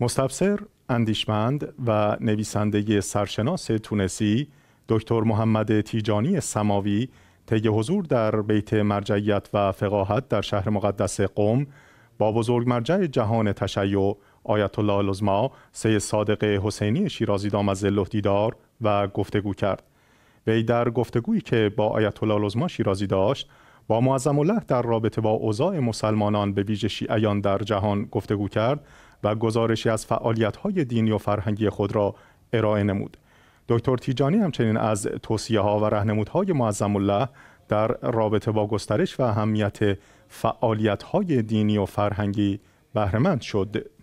مستفسر، اندیشمند و نویسنده سرشناس تونسی دکتر محمد تیجانی سماوی طی حضور در بیت مرجعیت و فقاهت در شهر مقدس قوم با بزرگ مرجع جهان تشیع آیت الله العظما سی صادق حسینی شیرازی دامز دیدار و گفتگو کرد وی در گفتگویی که با آیت الله العظما شیرازی داشت با معظم الله در رابطه با اوضاع مسلمانان به ویژه شیعیان در جهان گفتگو کرد و گزارشی از فعالیت‌های دینی و فرهنگی خود را ارائه نمود. دکتر تیجانی همچنین از توصیه ها و رهنمودهای معظم الله در رابطه با گسترش و اهمیت فعالیت های دینی و فرهنگی بهرهمند شد